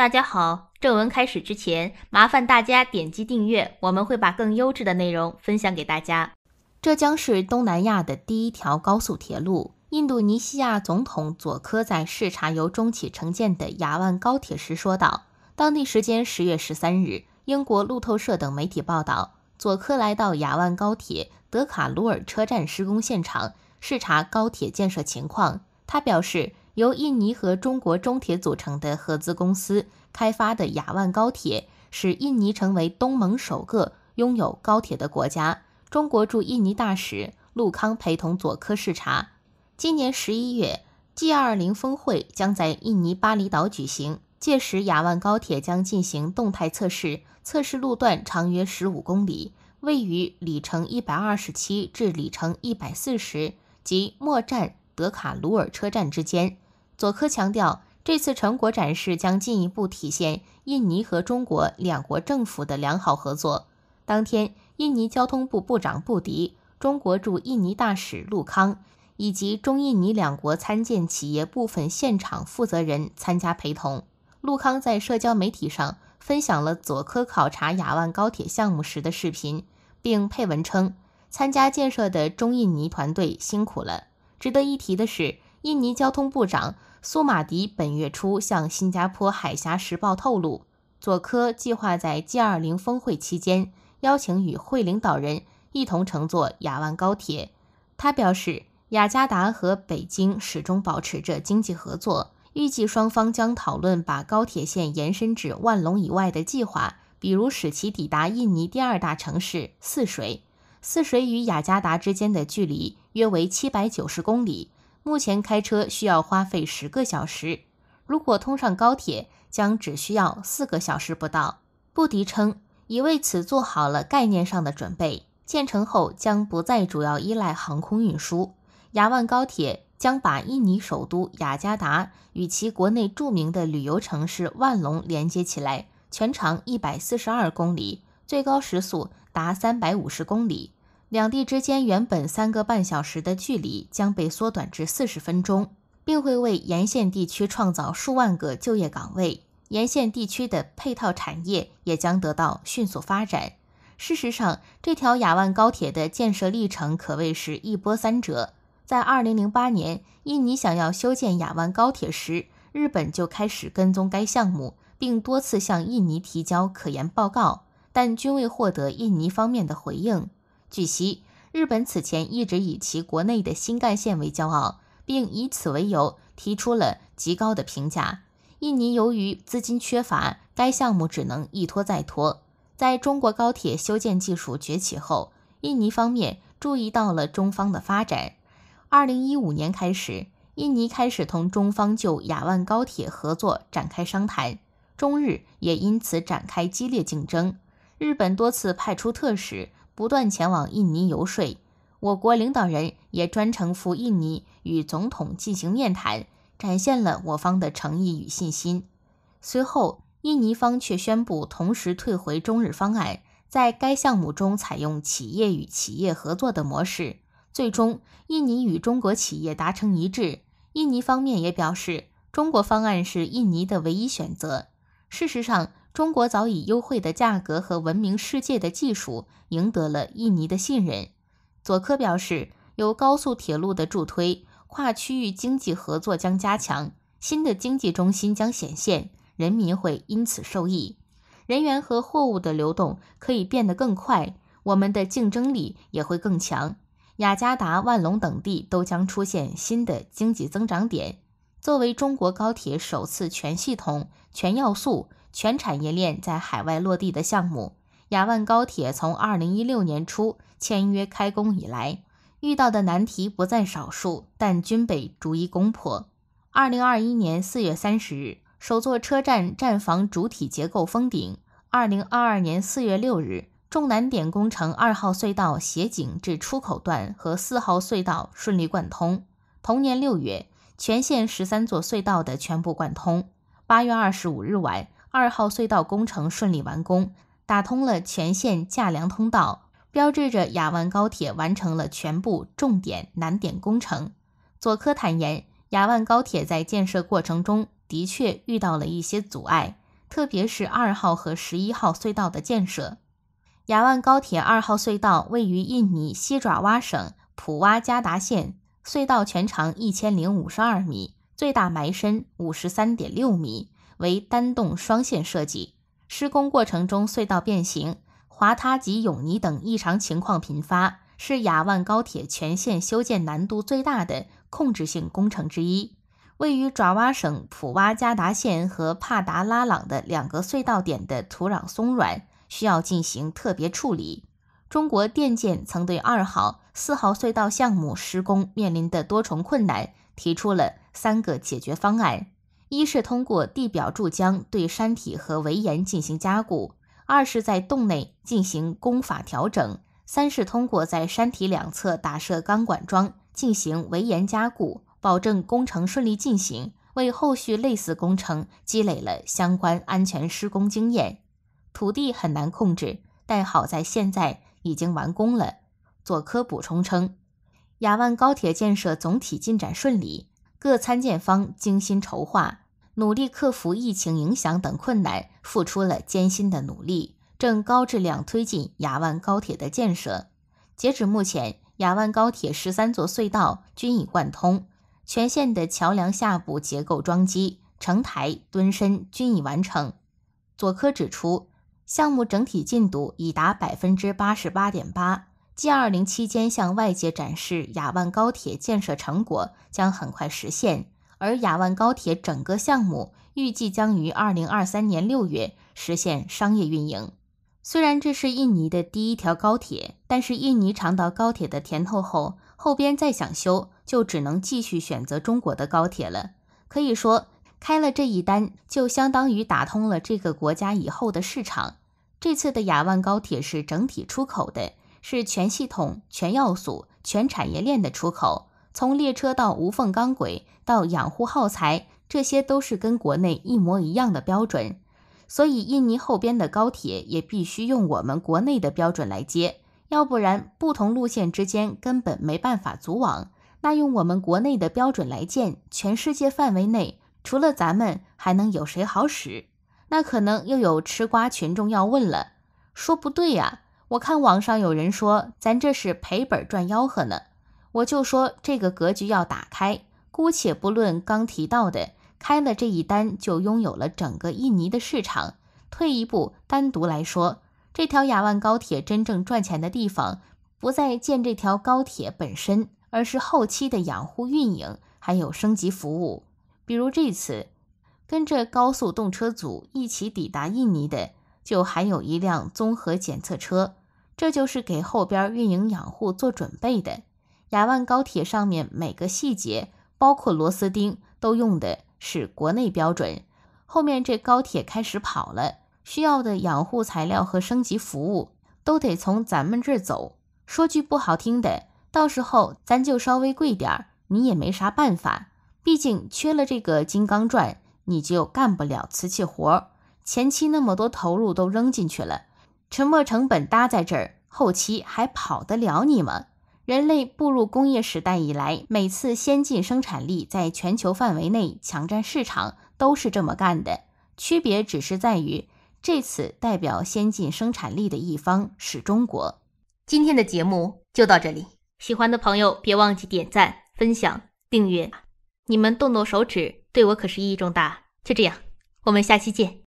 大家好，正文开始之前，麻烦大家点击订阅，我们会把更优质的内容分享给大家。这将是东南亚的第一条高速铁路。印度尼西亚总统佐科在视察由中企承建的雅万高铁时说道。当地时间十月十三日，英国路透社等媒体报道，佐科来到雅万高铁德卡鲁尔车站施工现场视察高铁建设情况。他表示。由印尼和中国中铁组成的合资公司开发的雅万高铁，使印尼成为东盟首个拥有高铁的国家。中国驻印尼大使陆康陪同佐科视察。今年十一月，G20 峰会将在印尼巴厘岛举行，届时雅万高铁将进行动态测试，测试路段长约十五公里，位于里程一百二十七至里程一百四十及末站德卡鲁尔车站之间。佐科强调，这次成果展示将进一步体现印尼和中国两国政府的良好合作。当天，印尼交通部部长布迪、中国驻印尼大使陆康以及中印尼两国参建企业部分现场负责人参加陪同。陆康在社交媒体上分享了佐科考察雅万高铁项目时的视频，并配文称：“参加建设的中印尼团队辛苦了。”值得一提的是，印尼交通部长。苏马迪本月初向《新加坡海峡时报》透露，佐科计划在 G20 峰会期间邀请与会领导人一同乘坐雅万高铁。他表示，雅加达和北京始终保持着经济合作，预计双方将讨论把高铁线延伸至万隆以外的计划，比如使其抵达印尼第二大城市泗水。泗水与雅加达之间的距离约为七百九十公里。目前开车需要花费十个小时，如果通上高铁，将只需要四个小时不到。布迪称，已为此做好了概念上的准备，建成后将不再主要依赖航空运输。雅万高铁将把印尼首都雅加达与其国内著名的旅游城市万隆连接起来，全长一百四十二公里，最高时速达三百五十公里。两地之间原本三个半小时的距离将被缩短至四十分钟，并会为沿线地区创造数万个就业岗位，沿线地区的配套产业也将得到迅速发展。事实上，这条亚万高铁的建设历程可谓是一波三折。在二零零八年，印尼想要修建亚万高铁时，日本就开始跟踪该项目，并多次向印尼提交可研报告，但均未获得印尼方面的回应。据悉，日本此前一直以其国内的新干线为骄傲，并以此为由提出了极高的评价。印尼由于资金缺乏，该项目只能一拖再拖。在中国高铁修建技术崛起后，印尼方面注意到了中方的发展。二零一五年开始，印尼开始同中方就雅万高铁合作展开商谈，中日也因此展开激烈竞争。日本多次派出特使。不断前往印尼游说，我国领导人也专程赴印尼与总统进行面谈，展现了我方的诚意与信心。随后，印尼方却宣布同时退回中日方案，在该项目中采用企业与企业合作的模式。最终，印尼与中国企业达成一致，印尼方面也表示，中国方案是印尼的唯一选择。事实上，中国早已优惠的价格和闻名世界的技术赢得了印尼的信任。佐科表示，有高速铁路的助推，跨区域经济合作将加强，新的经济中心将显现，人民会因此受益。人员和货物的流动可以变得更快，我们的竞争力也会更强。雅加达、万隆等地都将出现新的经济增长点。作为中国高铁首次全系统、全要素。全产业链在海外落地的项目，雅万高铁从二零一六年初签约开工以来，遇到的难题不在少数，但均被逐一攻破。二零二一年四月三十日，首座车站站房主体结构封顶；二零二二年四月六日，重难点工程二号隧道斜井至出口段和四号隧道顺利贯通；同年六月，全线十三座隧道的全部贯通；八月二十五日晚。二号隧道工程顺利完工，打通了全线架梁通道，标志着雅万高铁完成了全部重点难点工程。佐科坦言，雅万高铁在建设过程中的确遇到了一些阻碍，特别是二号和十一号隧道的建设。雅万高铁二号隧道位于印尼西爪哇省普哇加达县，隧道全长一千零五十二米，最大埋深五十三点六米。为单洞双线设计，施工过程中隧道变形、滑塌及涌泥等异常情况频发，是雅万高铁全线修建难度最大的控制性工程之一。位于爪哇省普哇加达县和帕达拉朗的两个隧道点的土壤松软，需要进行特别处理。中国电建曾对二号、四号隧道项目施工面临的多重困难提出了三个解决方案。一是通过地表注浆对山体和围岩进行加固，二是在洞内进行工法调整，三是通过在山体两侧打设钢管桩进行围岩加固，保证工程顺利进行，为后续类似工程积累了相关安全施工经验。土地很难控制，但好在现在已经完工了。左科补充称，雅万高铁建设总体进展顺利。各参建方精心筹划，努力克服疫情影响等困难，付出了艰辛的努力，正高质量推进雅万高铁的建设。截止目前，雅万高铁十三座隧道均已贯通，全线的桥梁下部结构桩基、承台、墩身均已完成。左科指出，项目整体进度已达百分之八十八点八。G20 期间向外界展示雅万高铁建设成果将很快实现，而雅万高铁整个项目预计将于2023年6月实现商业运营。虽然这是印尼的第一条高铁，但是印尼尝到高铁的甜头后，后边再想修就只能继续选择中国的高铁了。可以说，开了这一单就相当于打通了这个国家以后的市场。这次的雅万高铁是整体出口的。是全系统、全要素、全产业链的出口，从列车到无缝钢轨到养护耗材，这些都是跟国内一模一样的标准。所以，印尼后边的高铁也必须用我们国内的标准来接，要不然不同路线之间根本没办法组网。那用我们国内的标准来建，全世界范围内除了咱们，还能有谁好使？那可能又有吃瓜群众要问了，说不对呀。我看网上有人说咱这是赔本赚吆喝呢，我就说这个格局要打开。姑且不论刚提到的开了这一单就拥有了整个印尼的市场，退一步单独来说，这条亚万高铁真正赚钱的地方不在建这条高铁本身，而是后期的养护运营还有升级服务。比如这次跟着高速动车组一起抵达印尼的，就还有一辆综合检测车。这就是给后边运营养护做准备的。雅万高铁上面每个细节，包括螺丝钉，都用的是国内标准。后面这高铁开始跑了，需要的养护材料和升级服务都得从咱们这儿走。说句不好听的，到时候咱就稍微贵点儿，你也没啥办法。毕竟缺了这个金刚钻，你就干不了瓷器活。前期那么多投入都扔进去了。沉没成本搭在这儿，后期还跑得了你吗？人类步入工业时代以来，每次先进生产力在全球范围内抢占市场都是这么干的，区别只是在于这次代表先进生产力的一方是中国。今天的节目就到这里，喜欢的朋友别忘记点赞、分享、订阅，你们动动手指对我可是意义重大。就这样，我们下期见。